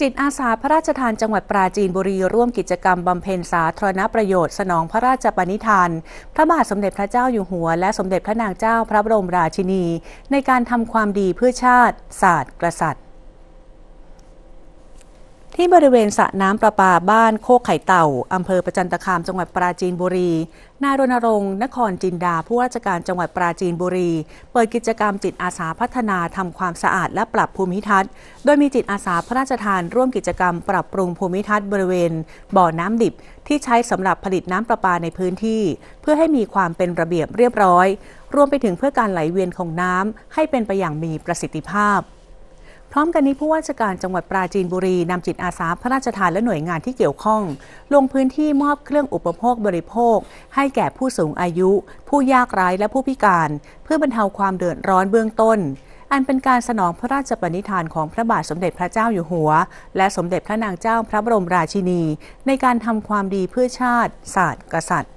จิตอาสาพระราชทานจังหวัดปราจีนบุรี ร่วมกิจกรรม บำเพ็ญสาธารณประโยชน์สนองพระราชปณิธาน พระบาทสมเด็จพระเจ้าอยู่หัวและสมเด็จพระนางเจ้าพระบรมราชินี ในการทำความดีเพื่อชาติศาสตร์กษัตริย์ที่บริเวณสระน้ำประปาบ้านโคกไข่เต่าอำเภอประจันตคามจังหวัดปราจีนบุรี นายรณรงค์ นครจินดา ผู้ว่าราชการจังหวัดปราจีนบุรี เปิดกิจกรรมจิตอาสาพัฒนาทำความสะอาดและปรับภูมิทัศน์ โดยมีจิตอาสาพระราชทานร่วมกิจกรรมปรับปรุงภูมิทัศน์บริเวณบ่อน้ำดิบที่ใช้สำหรับผลิตน้ำประปาในพื้นที่ เพื่อให้มีความเป็นระเบียบเรียบร้อย รวมไปถึงเพื่อการไหลเวียนของน้ำให้เป็นไปอย่างมีประสิทธิภาพร้อมกันนี้ผู้ว่าราชการจังหวัดปราจีนบุรีนำจิตอาสาพระราชทานและหน่วยงานที่เกี่ยวข้อง ลงพื้นที่มอบเครื่องอุปโภคบริโภค ให้แก่ผู้สูงอายุ ผู้ยากไร้และผู้พิการ เพื่อบรรเทาความเดือดร้อนเบื้องต้น อันเป็นการสนองพระราชปณิธานของพระบาทสมเด็จพระเจ้าอยู่หัว และสมเด็จพระนางเจ้าพระบรมราชินี ในการทำความดีเพื่อชาติ ศาสตร์กษัตริย์